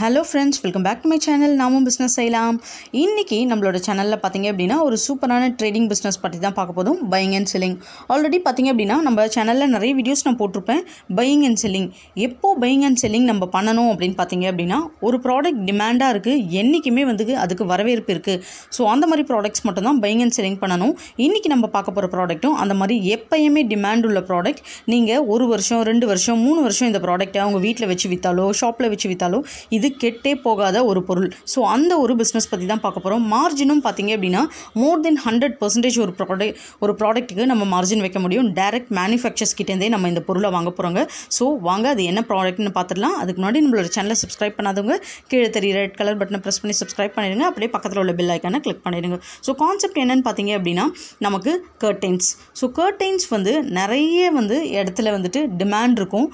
hello friends welcome back to my channel நாமும் business செய்யலாம் இன்றைக்கி நம்மளோட சேனலில் பார்த்தீங்க அப்படின்னா ஒரு சூப்பரான ட்ரேடிங் பிஸ்னஸ் பற்றி தான் பார்க்க போதும் பையிங் அண்ட் செல்லிங் ஆல்ரெடி பார்த்தீங்க அப்படின்னா நம்ம சேனலில் நிறைய வீடியோஸ் நான் போட்டிருப்பேன் பையிங் அண்ட் செல்லிங் எப்போ பையிங் அண்ட் செல்லிங் நம்ம பண்ணணும் அப்படின்னு பார்த்தீங்க அப்படின்னா ஒரு ப்ராடக்ட் டிமாண்டாக இருக்குது என்றைக்குமே வந்து அதுக்கு வரவேற்பு இருக்குது ஸோ அந்த மாதிரி ப்ராடக்ட்ஸ் மட்டும்தான் பையிங் அண்ட் செல்லிங் பண்ணணும் இன்றைக்கி நம்ம பார்க்க போகிற ப்ராடக்ட்டும் அந்த மாதிரி எப்பயுமே டிமாண்ட் உள்ள ப்ராடக்ட் நீங்கள் ஒரு வருஷம் ரெண்டு வருஷம் மூணு வருஷம் இந்த ப்ராடக்ட்டை அவங்க வீட்டில் வச்சு விற்றாலோ ஷாப்பில் வச்சு விற்றாலோ இது கெட்டே போகாத ஒரு பொருள் ஸோ அந்த ஒரு பிஸ்னஸ் பற்றி தான் பார்க்க போகிறோம் மார்ஜினும் பார்த்திங்க அப்படின்னா மோர் தென் ஹண்ட்ரட் பர்சன்டேஜ் ஒரு ப்ராடக்ட் ஒரு ப்ராடக்ட்டுக்கு நம்ம மார்ஜின் வைக்க முடியும் டேரெக்ட் மேனுஃபேக்சர்ஸ் கிட்டேருந்தே நம்ம இந்த பொருளை வாங்க போகிறாங்க ஸோ வாங்க அது என்ன ப்ராடக்ட்னு பார்த்துடலாம் அதுக்கு முன்னாடி நம்மளோட சேனலை சப்ஸ்கிரைப் பண்ணாதவங்க கீழே தெரிய ரெட் கலர் பட்டனை ப்ரெஸ் பண்ணி சப்ஸ்கிரைப் பண்ணிடுங்க அப்படியே பக்கத்தில் உள்ள பில் ஐக்கானை கிளிக் பண்ணிடுங்க ஸோ கான்செப்ட் என்னென்னு பார்த்தீங்க அப்படின்னா நமக்கு கர்டைன்ஸ் ஸோ கர்டைன்ஸ் வந்து நிறைய வந்து இடத்துல வந்துட்டு டிமாண்ட் இருக்கும்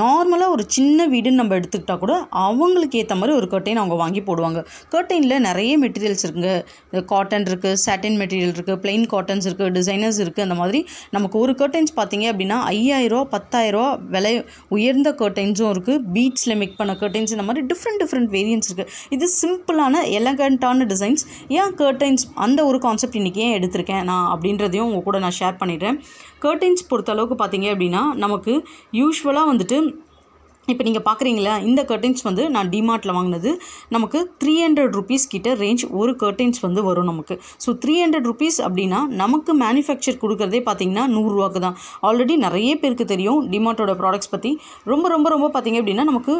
நார்மலாக ஒரு சின்ன வீடுன்னு நம்ம எடுத்துக்கிட்டால் கூட அவங்களுக்கு ஏற்ற மாதிரி ஒரு கர்டைன் அவங்க வாங்கி போடுவாங்க கர்ட்டைனில் நிறைய மெட்டீரியல்ஸ் இருக்குங்க காட்டன் இருக்குது சாட்டின் மெட்டீரியல் இருக்குது பிளெயின் காட்டன்ஸ் இருக்குது டிசைனர்ஸ் இருக்குது அந்த மாதிரி நமக்கு ஒரு கர்ட்டைன்ஸ் பார்த்தீங்க அப்படின்னா ஐயாயிரூவா பத்தாயிரரூவா விலை உயர்ந்த கர்ட்டைன்ஸும் இருக்குது பீட்ஸில் மேக் பண்ண கர்ட்டைன்ஸ் இந்த மாதிரி டிஃப்ரெண்ட் டிஃப்ரெண்ட் வேரியன்ஸ் இருக்குது இது சிம்பிளான எலகண்ட்டான டிசைன்ஸ் ஏன் கர்ட்டைன்ஸ் அந்த ஒரு கான்செப்ட் இன்றைக்கி ஏன் எடுத்திருக்கேன் நான் அப்படின்றதையும் உங்கள் கூட நான் ஷேர் பண்ணிடுறேன் கர்டைன்ஸ் அளவுக்கு பார்த்திங்க அப்படின்னா நமக்கு யூஸ்வலாக வந்துட்டு இப்போ நீங்கள் பார்க்குறீங்களா இந்த கர்டன்ஸ் வந்து நான் டிமார்ட்டில் வாங்கினது நமக்கு த்ரீ ஹண்ட்ரட் ருபீஸ் கிட்ட ரேஞ்ச் ஒரு கர்டன்ஸ் வந்து வரும் நமக்கு ஸோ த்ரீ ஹண்ட்ரட் ருபீஸ் அப்படின்னா நமக்கு மேனுஃபேக்சர் கொடுக்குறதே பார்த்தீங்கன்னா நூறுரூவாக்கு தான் ஆல்ரெடி நிறைய பேருக்கு தெரியும் டிமார்ட்டோட ப்ராடக்ட்ஸ் பற்றி ரொம்ப ரொம்ப ரொம்ப பார்த்திங்க அப்படின்னா நமக்கு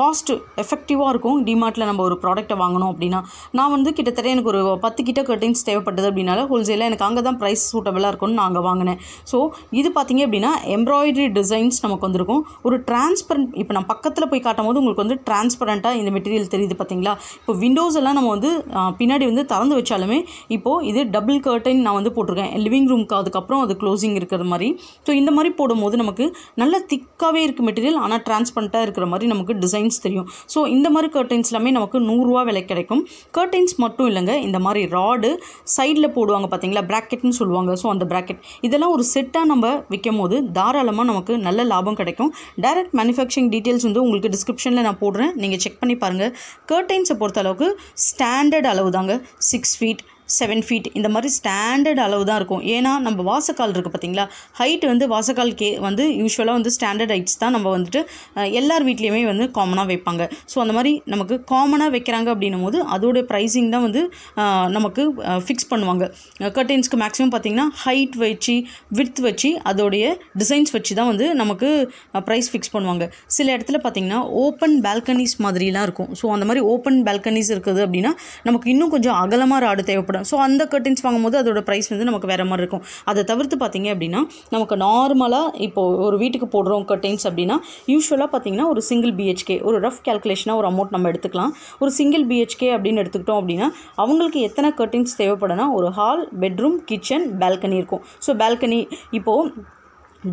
காஸ்ட் எஃபெக்டிவாக இருக்கும் டிமார்ட்டில் நம்ம ஒரு ப்ராடக்ட்டை வாங்கணும் அப்படின்னா நான் வந்து கிட்டத்தட்ட எனக்கு ஒரு பத்து கிட்ட கர்டன்ஸ் தேவைப்பட்டது அப்படின்னால ஹோல்சேலில் எனக்கு அங்கே தான் ப்ரைஸ் சூட்டபிளாக இருக்கும்னு நான் அங்கே வாங்கினேன் ஸோ இது பார்த்திங்க அப்படின்னா எம்ப்ராய்டரி டிசைன்ஸ் நமக்கு வந்திருக்கும் ஒரு டிரான்ஸ்பரண்ட் இப்போ இப்போ நான் பக்கத்தில் போய் காட்டும் போது உங்களுக்கு வந்து டிரான்ஸ்பரண்ட்டாக இந்த மெட்டீரியல் தெரியுது பார்த்தீங்களா இப்போ விண்டோஸ் எல்லாம் நம்ம வந்து பின்னாடி வந்து திறந்து வச்சாலுமே இப்போது இது டபுள் கர்டைன் நான் வந்து போட்டிருக்கேன் லிவிங் ரூம்க்கு அதுக்கப்புறம் அது க்ளோசிங் இருக்கிற மாதிரி ஸோ இந்த மாதிரி போடும்போது நமக்கு நல்ல திக்காகவே இருக்குது மெட்டீரியல் ஆனால் டிரான்ஸ்பரண்ட்டாக இருக்கிற மாதிரி நமக்கு டிசைன்ஸ் தெரியும் ஸோ இந்த மாதிரி கர்டைன்ஸ் எல்லாமே நமக்கு நூறுரூவா விலை கிடைக்கும் கர்டைன்ஸ் மட்டும் இல்லைங்க இந்த மாதிரி ராடு சைடில் போடுவாங்க பார்த்தீங்களா ப்ராக்கெட்னு சொல்லுவாங்க ஸோ அந்த ப்ராக்கெட் இதெல்லாம் ஒரு செட்டாக நம்ம விற்கும் போது தாராளமாக நமக்கு நல்ல லாபம் கிடைக்கும் டைரக்ட் மேனுஃபேக்சரிங் டீட்டெயில் டீட்டெயில்ஸ் வந்து உங்களுக்கு டிஸ்கிரிப்ஷனில் நான் போடுறேன் நீங்கள் செக் பண்ணி பாருங்கள் கர்டைன்ஸை பொறுத்த அளவுக்கு ஸ்டாண்டர்ட் அளவு தாங்க சிக்ஸ் ஃபீட் செவன் ஃபீட் இந்த மாதிரி ஸ்டாண்டர்ட் அளவு தான் இருக்கும் ஏன்னா நம்ம வாசக்கால் இருக்குது பார்த்திங்களா ஹைட் வந்து வாசக்கால் கே வந்து யூஸ்வலாக வந்து ஸ்டாண்டர்ட் ஹைட்ஸ் தான் நம்ம வந்துட்டு எல்லார் வீட்லேயுமே வந்து காமனாக வைப்பாங்க ஸோ அந்த மாதிரி நமக்கு காமனாக வைக்கிறாங்க அப்படின்னும் போது அதோடைய ப்ரைஸிங் தான் வந்து நமக்கு ஃபிக்ஸ் பண்ணுவாங்க கர்டைன்ஸ்க்கு மேக்ஸிமம் பார்த்திங்கன்னா ஹைட் வச்சு விட்த் வச்சு அதோடைய டிசைன்ஸ் வச்சு தான் வந்து நமக்கு ப்ரைஸ் ஃபிக்ஸ் பண்ணுவாங்க சில இடத்துல பார்த்திங்கன்னா ஓப்பன் பால்கனிஸ் மாதிரிலாம் இருக்கும் ஸோ அந்த மாதிரி ஓப்பன் பால்கனிஸ் இருக்குது அப்படின்னா நமக்கு இன்னும் கொஞ்சம் அகலமாக ராடு தேவைப்படும் கூடாது ஸோ அந்த கர்டின்ஸ் வாங்கும்போது அதோட ப்ரைஸ் வந்து நமக்கு வேறு மாதிரி இருக்கும் அதை தவிர்த்து பார்த்திங்க அப்படின்னா நமக்கு நார்மலாக இப்போது ஒரு வீட்டுக்கு போடுறோம் கர்டைன்ஸ் அப்படின்னா யூஸ்வலாக பார்த்திங்கன்னா ஒரு சிங்கிள் பிஹெச்கே ஒரு ரஃப் கேல்குலேஷனாக ஒரு அமௌண்ட் நம்ம எடுத்துக்கலாம் ஒரு சிங்கிள் பிஹெச்கே அப்படின்னு எடுத்துக்கிட்டோம் அப்படின்னா அவங்களுக்கு எத்தனை கர்டைன்ஸ் தேவைப்படனா ஒரு ஹால் பெட்ரூம் கிச்சன் பால்கனி இருக்கும் ஸோ பால்கனி இப்போது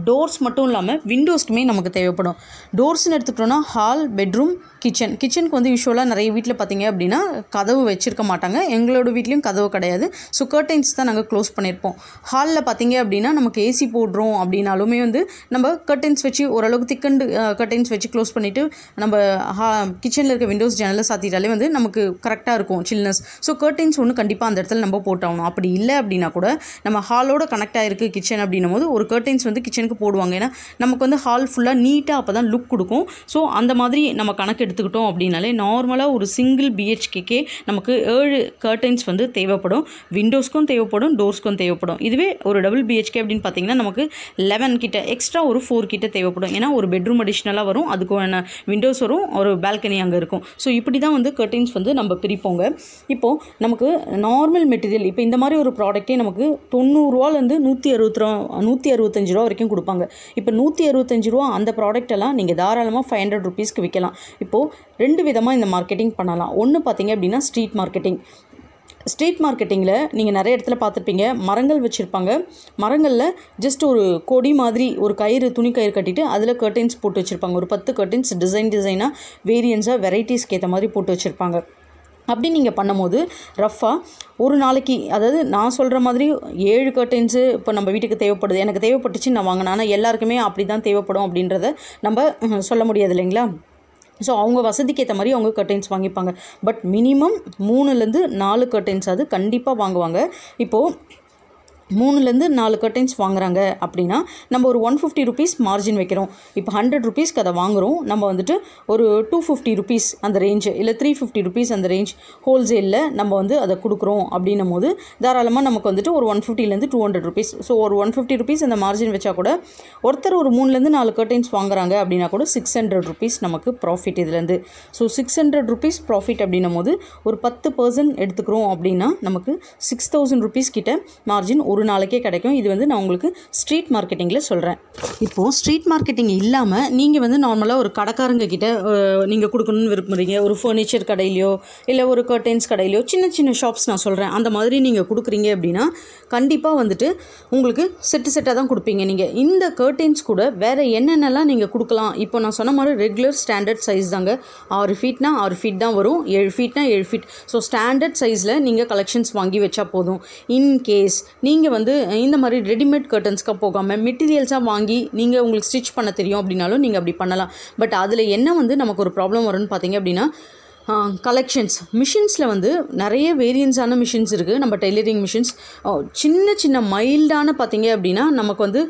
டோர்ஸ் மட்டும் இல்லாமல் விண்டோஸ்க்குமே நமக்கு தேவைப்படும் டோர்ஸ்னு எடுத்துக்கிட்டோன்னா ஹால் பெட்ரூம் கிச்சன் கிச்சனுக்கு வந்து யூஸ்வலாக நிறைய வீட்டில் பார்த்திங்க அப்படின்னா கதவு வச்சுருக்க மாட்டாங்க எங்களோட வீட்லேயும் கதவு கிடையாது ஸோ கர்டைன்ஸ் தான் நாங்கள் க்ளோஸ் பண்ணியிருப்போம் ஹாலில் பார்த்திங்க அப்படின்னா நமக்கு ஏசி போடுறோம் அப்படின்னாலுமே வந்து நம்ம கர்டைன்ஸ் வச்சு ஓரளவுக்கு திக்கண்டு கர்டைன்ஸ் வச்சு க்ளோஸ் பண்ணிவிட்டு நம்ம ஹா கிச்சனில் இருக்க விண்டோஸ் ஜன்னலை சாத்திட்டாலே வந்து நமக்கு கரெக்டாக இருக்கும் சில்னஸ் ஸோ கர்டைன்ஸ் ஒன்று கண்டிப்பாக அந்த இடத்துல நம்ம போட்டாகணும் அப்படி இல்லை அப்படின்னா கூட நம்ம ஹாலோட கனெக்ட் ஆகிருக்கு கிச்சன் அப்படின்னும் போது ஒரு கர்டைன்ஸ் வந்து கிச்சனுக்கு போடுவாங்க ஏன்னா நமக்கு வந்து ஹால் ஃபுல்லாக நீட்டாக அப்போ தான் லுக் கொடுக்கும் ஸோ அந்த மாதிரி நம்ம கணக்கு எடுத்துக்கிட்டோம் அப்படின்னாலே நார்மலாக ஒரு சிங்கிள் பிஹெச்கேக்கே நமக்கு ஏழு கர்டன்ஸ் வந்து தேவைப்படும் விண்டோஸ்க்கும் தேவைப்படும் டோர்ஸ்க்கும் தேவைப்படும் இதுவே ஒரு டபுள் பிஹெச்கே அப்படின்னு பார்த்தீங்கன்னா நமக்கு லெவன் கிட்ட எக்ஸ்ட்ரா ஒரு ஃபோர் கிட்ட தேவைப்படும் ஏன்னா ஒரு பெட்ரூம் அடிஷ்னலாக வரும் அதுக்கான விண்டோஸ் வரும் ஒரு பால்கனி அங்கே இருக்கும் ஸோ இப்படி தான் வந்து கர்டன்ஸ் வந்து நம்ம பிரிப்போங்க இப்போது நமக்கு நார்மல் மெட்டீரியல் இப்போ இந்த மாதிரி ஒரு ப்ராடக்ட்டே நமக்கு தொண்ணூறுரூவாலேருந்து நூற்றி அறுபத்தி நூற்றி அறுபத்தஞ்சு ரூபா வரைக்கும் கொடுப்பாங்க இப்போ நூற்றி அறுபத்தஞ்சு ரூபா அந்த ப்ராடக்டெல்லாம் நீங்கள் தாராளமாக ஃபைவ் ஹண்ட்ரட் ருபீஸ்க்கு விற்கலாம் இப்போ ரெண்டு விதமாக இந்த மார்க்கெட்டிங் பண்ணலாம் ஒன்று பார்த்திங்க அப்படின்னா ஸ்ட்ரீட் மார்க்கெட்டிங் ஸ்ட்ரீட் மார்க்கெட்டிங்கில் நீங்கள் நிறைய இடத்துல பார்த்துருப்பீங்க மரங்கள் வச்சுருப்பாங்க மரங்களில் ஜஸ்ட் ஒரு கொடி மாதிரி ஒரு கயிறு துணி கயிறு கட்டிட்டு அதில் கர்டைன்ஸ் போட்டு வச்சுருப்பாங்க ஒரு பத்து கர்டைன்ஸ் டிசைன் டிசைனாக வேரியன்ஸாக வெரைட்டிஸ்க்கு ஏற்ற மாதிரி போட்டு வச்சுருப்பாங்க அப்படி நீங்கள் பண்ணும்போது ரஃப்பாக ஒரு நாளைக்கு அதாவது நான் சொல்கிற மாதிரி ஏழு கர்டைன்ஸு இப்போ நம்ம வீட்டுக்கு தேவைப்படுது எனக்கு தேவைப்பட்டுச்சு நான் வாங்கினேன் ஆனால் எல்லாருக்குமே அப்படி தான் தேவைப்படும் அப்படின்றத நம்ம சொல்ல முடியாது இல்லைங்களா ஸோ அவங்க வசதிக்கு ஏற்ற மாதிரி அவங்க கர்டைன்ஸ் வாங்கிப்பாங்க பட் மினிமம் மூணுலேருந்து நாலு கர்டைன்ஸ் அது கண்டிப்பாக வாங்குவாங்க இப்போது மூணுலேருந்து நாலு கர்டைன்ஸ் வாங்குறாங்க அப்படின்னா நம்ம ஒரு ஒன் ஃபிஃப்டி ருபீஸ் மார்ஜின் வைக்கிறோம் இப்போ ஹண்ட்ரட் ருபீஸ்க்கு அதை வாங்குகிறோம் நம்ம வந்துட்டு ஒரு டூ ஃபிஃப்டி ருபீஸ் அந்த ரேஞ்சு இல்லை த்ரீ ஃபிஃப்டி ருபீஸ் அந்த ரேஞ்ச் ஹோல்சேலில் நம்ம வந்து அதை கொடுக்குறோம் அப்படின்னும் போது தாராளமாக நமக்கு வந்துட்டு ஒரு ஒன் ஃபிஃப்டிலேருந்து டூ ஹண்ட்ரட் ருபீஸ் ஸோ ஒரு ஒன் ஃபிஃப்டி ருபீஸ் அந்த மார்ஜின் வச்சா கூட ஒருத்தர் ஒரு மூணுலேருந்து நாலு கர்டைன்ஸ் வாங்குறாங்க அப்படின்னா கூட சிக்ஸ் ஹண்ட்ரட் ருபீஸ் நமக்கு ப்ராஃபிட் இதுலேருந்து so six hundred rupees profit அப்படின்னும் போது ஒரு பத்து பர்சன்ட் எடுத்துக்கிறோம் அப்படின்னா நமக்கு சிக்ஸ் தௌசண்ட் ருபீஸ் கிட்ட மார்ஜின் ஒரு ஒரு நாளைக்கே கிடைக்கும் இது வந்து நான் உங்களுக்கு ஸ்ட்ரீட் மார்க்கெட்டிங்கில் சொல்கிறேன் இப்போது ஸ்ட்ரீட் மார்க்கெட்டிங் இல்லாமல் நீங்கள் வந்து நார்மலாக ஒரு கடைக்காரங்க கிட்ட நீங்கள் கொடுக்கணும்னு விரும்புகிறீங்க ஒரு ஃபர்னிச்சர் கடையிலையோ இல்லை ஒரு கர்டைன்ஸ் கடையிலையோ சின்ன சின்ன ஷாப்ஸ் நான் சொல்கிறேன் அந்த மாதிரி நீங்கள் கொடுக்குறீங்க அப்படின்னா கண்டிப்பாக வந்துட்டு உங்களுக்கு செட்டு செட்டாக தான் கொடுப்பீங்க நீங்கள் இந்த கர்டைன்ஸ் கூட வேறு என்னென்னலாம் நீங்கள் கொடுக்கலாம் இப்போ நான் சொன்ன மாதிரி ரெகுலர் ஸ்டாண்டர்ட் சைஸ் தாங்க ஆறு ஃபீட்னா ஆறு ஃபீட் தான் வரும் ஏழு ஃபீட்னா ஏழு ஃபீட் ஸோ ஸ்டாண்டர்ட் சைஸில் நீங்கள் கலெக்ஷன்ஸ் வாங்கி வச்சா போதும் இன்கேஸ் நீங்கள் நீங்கள் வந்து இந்த மாதிரி ரெடிமேட் கர்ட்டன்ஸ்க்காக போகாமல் மெட்டீரியல்ஸாக வாங்கி நீங்கள் உங்களுக்கு ஸ்டிச் பண்ண தெரியும் அப்படின்னாலும் நீங்கள் அப்படி பண்ணலாம் பட் அதில் என்ன வந்து நமக்கு ஒரு ப்ராப்ளம் வரும்னு பார்த்தீங்க அப்படின்னா கலெக்ஷன்ஸ் மிஷின்ஸில் வந்து நிறைய வேரியன்ஸான மிஷின்ஸ் இருக்குது நம்ம டெய்லரிங் மிஷின்ஸ் சின்ன சின்ன மைல்டான பார்த்திங்க அப்படின்னா நமக்கு வந்து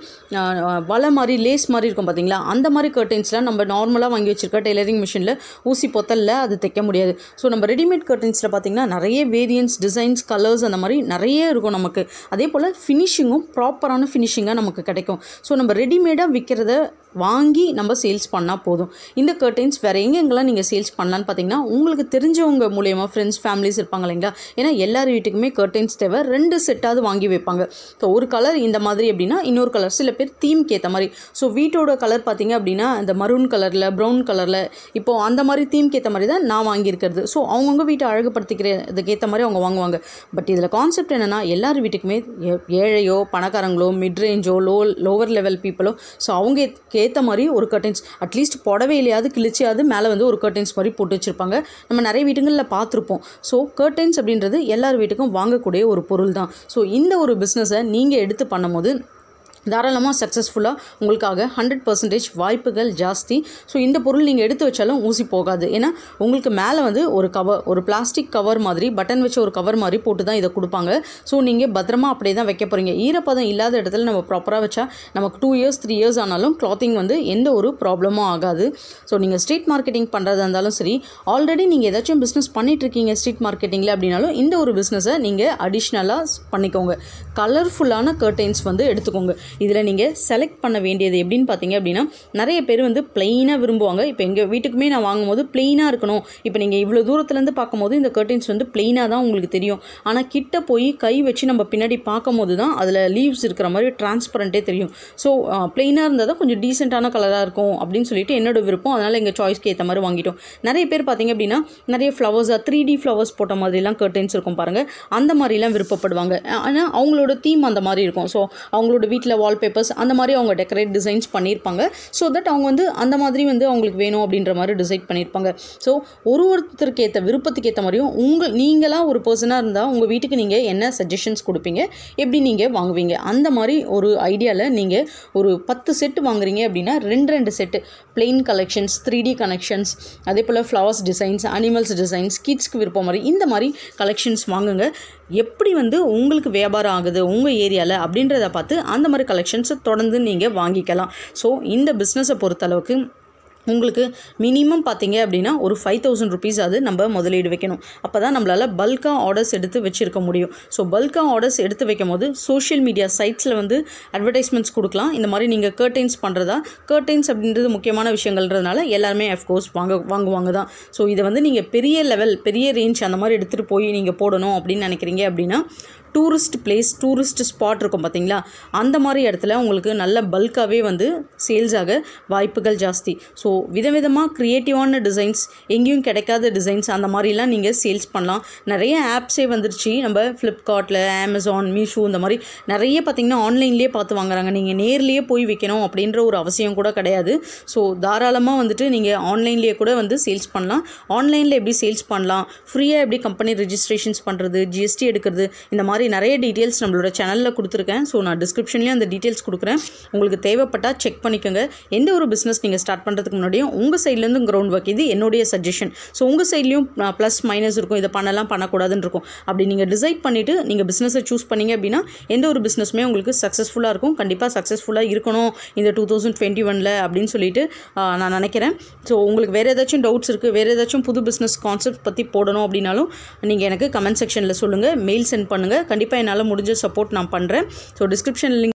வலை மாதிரி லேஸ் மாதிரி இருக்கும் பார்த்திங்களா அந்த மாதிரி கர்ட்டன்ஸ்லாம் நம்ம நார்மலாக வாங்கி வச்சுருக்க டெய்லரிங் மிஷினில் ஊசி பொத்தலில் அது தைக்க முடியாது ஸோ நம்ம ரெடிமேட் கர்ட்டன்ஸில் பார்த்திங்கன்னா நிறைய வேரியன்ஸ் டிசைன்ஸ் கலர்ஸ் அந்த மாதிரி நிறைய இருக்கும் நமக்கு அதே போல் ஃபினிஷிங்கும் ப்ராப்பரான ஃபினிஷிங்காக நமக்கு கிடைக்கும் ஸோ நம்ம ரெடிமேடாக விற்கிறத வாங்கி நம்ம சேல்ஸ் பண்ணால் போதும் இந்த கர்டைன்ஸ் வேறு எங்கெங்கெல்லாம் நீங்கள் சேல்ஸ் பண்ணலான்னு பார்த்தீங்கன்னா உங்களுக்கு தெரிஞ்சவங்க மூலயமா ஃப்ரெண்ட்ஸ் ஃபேமிலிஸ் இருப்பாங்க இல்லைங்களா ஏன்னா எல்லார் வீட்டுக்குமே கர்டைன்ஸ் தேவை ரெண்டு செட்டாவது வாங்கி வைப்பாங்க ஸோ ஒரு கலர் இந்த மாதிரி அப்படின்னா இன்னொரு கலர் சில பேர் தீம்க்கு ஏற்ற மாதிரி ஸோ வீட்டோட கலர் பார்த்திங்க அப்படின்னா இந்த மரூன் கலரில் ப்ரௌன் கலரில் இப்போது அந்த மாதிரி தீம்க்கு ஏற்ற மாதிரி தான் நான் வாங்கியிருக்கிறது ஸோ அவங்கவுங்க வீட்டை அழகுபடுத்திக்கிறதுக்கு ஏற்ற மாதிரி அவங்க வாங்குவாங்க பட் இதில் கான்செப்ட் என்னென்னா எல்லார் வீட்டுக்குமே ஏழையோ பணக்காரங்களோ மிட்ரேஞ்சோ லோ லோவர் லெவல் பீப்புளோ ஸோ அவங்க ஏற்ற மாதிரி ஒரு கர்டன்ஸ் அட்லீஸ்ட் புடவையிலையாவது கிழிச்சியாவது மேலே வந்து ஒரு கர்டன்ஸ் மாதிரி போட்டு வச்சுருப்பாங்க நம்ம நிறைய வீட்டுங்களில் பார்த்துருப்போம் ஸோ கர்டன்ஸ் அப்படின்றது எல்லார் வீட்டுக்கும் வாங்கக்கூடிய ஒரு பொருள் தான் ஸோ இந்த ஒரு பிஸ்னஸை நீங்கள் எடுத்து பண்ணும்போது தாராளமாக சக்ஸஸ்ஃபுல்லாக உங்களுக்காக ஹண்ட்ரட் பர்சன்டேஜ் வாய்ப்புகள் ஜாஸ்தி ஸோ இந்த பொருள் நீங்கள் எடுத்து வச்சாலும் ஊசி போகாது ஏன்னா உங்களுக்கு மேலே வந்து ஒரு கவர் ஒரு பிளாஸ்டிக் கவர் மாதிரி பட்டன் வச்ச ஒரு கவர் மாதிரி போட்டு தான் இதை கொடுப்பாங்க ஸோ நீங்கள் பத்திரமா அப்படியே தான் வைக்க போகிறீங்க ஈரப்பதம் இல்லாத இடத்துல நம்ம ப்ராப்பராக வச்சா நமக்கு டூ இயர்ஸ் த்ரீ இயர்ஸ் ஆனாலும் கிளாத்திங் வந்து எந்த ஒரு ப்ராப்ளமும் ஆகாது ஸோ நீங்கள் ஸ்ட்ரீட் மார்க்கெட்டிங் பண்ணுறதா இருந்தாலும் சரி ஆல்ரெடி நீங்கள் ஏதாச்சும் பிஸ்னஸ் பண்ணிகிட்ருக்கீங்க ஸ்ட்ரீட் மார்க்கெட்டிங்கில் அப்படின்னாலும் இந்த ஒரு பிஸ்னஸை நீங்கள் அடிஷ்னலாக பண்ணிக்கோங்க கலர்ஃபுல்லான கர்டைன்ஸ் வந்து எடுத்துக்கோங்க இதில் நீங்கள் செலக்ட் பண்ண வேண்டியது எப்படின்னு பார்த்தீங்க அப்படின்னா நிறைய பேர் வந்து பிளெயினாக விரும்புவாங்க இப்போ எங்கள் வீட்டுக்குமே நான் வாங்கும்போது பிளெயினாக இருக்கணும் இப்போ நீங்கள் இவ்வளோ தூரத்துலேருந்து பார்க்கும்போது இந்த கர்டின்ஸ் வந்து பிளெயினாக தான் உங்களுக்கு தெரியும் ஆனால் கிட்ட போய் கை வச்சு நம்ம பின்னாடி பார்க்கும்போது தான் அதில் லீவ்ஸ் இருக்கிற மாதிரி டிரான்ஸ்பரண்ட்டே தெரியும் ஸோ பிளெயினாக இருந்தால் தான் கொஞ்சம் டீசெண்டான கலராக இருக்கும் அப்படின்னு சொல்லிட்டு என்னோடய விருப்பம் அதனால் எங்கள் சாய்ஸ்க்கு ஏற்ற மாதிரி வாங்கிட்டோம் நிறைய பேர் பார்த்திங்க அப்படின்னா நிறைய ஃப்ளவர்ஸாக த்ரீ டி ஃப்ளவர்ஸ் போட்ட மாதிரிலாம் கர்டன்ஸ் இருக்கும் பாருங்கள் அந்த மாதிரிலாம் விருப்பப்படுவாங்க ஆனால் அவங்களோட தீம் அந்த மாதிரி இருக்கும் ஸோ அவங்களோட வீட்டில் வால்பேப்பர்ஸ் அந்த மாதிரி அவங்க டெக்கரேட் டிசைன்ஸ் பண்ணியிருப்பாங்க ஸோ தட் அவங்க வந்து அந்த மாதிரி வந்து அவங்களுக்கு வேணும் அப்படின்ற மாதிரி டிசைட் பண்ணியிருப்பாங்க ஸோ ஒரு ஒருத்தருக்கு ஏற்ற விருப்பத்துக்கு ஏற்ற மாதிரியும் உங்கள் நீங்களாக ஒரு பர்சனாக இருந்தால் உங்கள் வீட்டுக்கு நீங்கள் என்ன சஜஷன்ஸ் கொடுப்பீங்க எப்படி நீங்கள் வாங்குவீங்க அந்த மாதிரி ஒரு ஐடியாவில் நீங்கள் ஒரு பத்து செட்டு வாங்குறீங்க அப்படின்னா ரெண்டு ரெண்டு set plain collections three D connections அதே போல் ஃப்ளவர்ஸ் டிசைன்ஸ் அனிமல்ஸ் டிசைன்ஸ் கிட்ஸ்க்கு விருப்பம் மாதிரி இந்த மாதிரி கலெக்ஷன்ஸ் வாங்குங்க எப்படி வந்து உங்களுக்கு வியாபாரம் ஆகுது உங்கள் ஏரியாவில் அப்படின்றத பார்த்து அந்த மாதிரி கலெக்ஷன்ஸை தொடர்ந்து நீங்கள் வாங்கிக்கலாம் ஸோ இந்த பிஸ்னஸை பொறுத்தளவுக்கு உங்களுக்கு மினிமம் பார்த்தீங்க அப்படின்னா ஒரு ஃபைவ் தௌசண்ட் ருபீஸ் அது நம்ம முதலீடு வைக்கணும் அப்போ தான் நம்மளால் பல்காக ஆர்டர்ஸ் எடுத்து வச்சுருக்க முடியும் ஸோ பல்காக ஆர்டர்ஸ் எடுத்து வைக்கும் போது சோஷியல் மீடியா சைட்ஸில் வந்து அட்வர்டைஸ்மெண்ட்ஸ் கொடுக்கலாம் இந்த மாதிரி நீங்கள் கர்டைன்ஸ் பண்ணுறதா கர்டைன்ஸ் அப்படின்றது முக்கியமான விஷயங்கள்ன்றதுனால எல்லாருமே அஃப்கோர்ஸ் வாங்க வாங்குவாங்க தான் ஸோ இதை வந்து நீங்கள் பெரிய லெவல் பெரிய ரேஞ்ச் அந்த மாதிரி எடுத்துகிட்டு போய் நீங்கள் போடணும் அப்படின்னு நினைக்கிறீங்க அப்படின்னா டூரிஸ்ட் பிளேஸ் டூரிஸ்ட் ஸ்பாட் இருக்கும் பார்த்திங்களா அந்த மாதிரி இடத்துல உங்களுக்கு நல்ல பல்காகவே வந்து சேல்ஸ் ஆக வாய்ப்புகள் ஜாஸ்தி ஸோ விதவிதமாக க்ரியேட்டிவான டிசைன்ஸ் எங்கேயும் கிடைக்காத டிசைன்ஸ் அந்த மாதிரிலாம் நீங்கள் சேல்ஸ் பண்ணலாம் நிறைய ஆப்ஸே வந்துருச்சு நம்ம ஃப்ளிப்கார்ட்டில் அமேசான் மீஷோ இந்த மாதிரி நிறைய பார்த்திங்கன்னா ஆன்லைன்லேயே பார்த்து வாங்குறாங்க நீங்கள் நேர்லேயே போய் வைக்கணும் அப்படின்ற ஒரு அவசியம் கூட கிடையாது ஸோ தாராளமாக வந்துட்டு நீங்கள் ஆன்லைன்லேயே கூட வந்து சேல்ஸ் பண்ணலாம் ஆன்லைனில் எப்படி சேல்ஸ் பண்ணலாம் ஃப்ரீயாக எப்படி கம்பெனி ரிஜிஸ்ட்ரேஷன்ஸ் பண்ணுறது ஜிஎஸ்டி எடுக்கிறது இந்த மாதிரி மாதிரி நிறைய டீட்டெயில்ஸ் நம்மளோட சேனலில் கொடுத்துருக்கேன் ஸோ நான் டிஸ்கிரிப்ஷன்லேயும் அந்த டீட்டெயில்ஸ் கொடுக்குறேன் உங்களுக்கு தேவைப்பட்டால் செக் பண்ணிக்கோங்க எந்த ஒரு பிஸ்னஸ் நீங்கள் ஸ்டார்ட் பண்ணுறதுக்கு முன்னாடியும் உங்கள் சைட்லேருந்து கிரவுண்ட் ஒர்க் இது என்னுடைய சஜஷன் ஸோ உங்கள் சைட்லேயும் ப்ளஸ் மைனஸ் இருக்கும் இதை பண்ணலாம் பண்ணக்கூடாதுன்னு இருக்கும் அப்படி நீங்கள் டிசைட் பண்ணிவிட்டு நீங்கள் பிஸ்னஸை சூஸ் பண்ணிங்க அப்படின்னா எந்த ஒரு பிஸ்னஸுமே உங்களுக்கு சக்ஸஸ்ஃபுல்லாக இருக்கும் கண்டிப்பாக சக்ஸஸ்ஃபுல்லாக இருக்கணும் இந்த டூ தௌசண்ட் டுவெண்ட்டி ஒனில் அப்படின்னு சொல்லிட்டு நான் நினைக்கிறேன் ஸோ உங்களுக்கு வேறு ஏதாச்சும் டவுட்ஸ் இருக்குது வேறு ஏதாச்சும் புது பிஸ்னஸ் கான்செப்ட் பற்றி போடணும் அப்படின்னாலும் நீங்கள் எனக்கு கமெண்ட் செக்ஷனில் சொல்லுங்கள் மெயில் சென்ட் பண்ணுங்கள் கண்டிப்பாக என்னால் முடிஞ்ச சப்போர்ட் நான் பண்ணுறேன் ஸோ டிஸ்கிரிப்ஷன் லிங்க்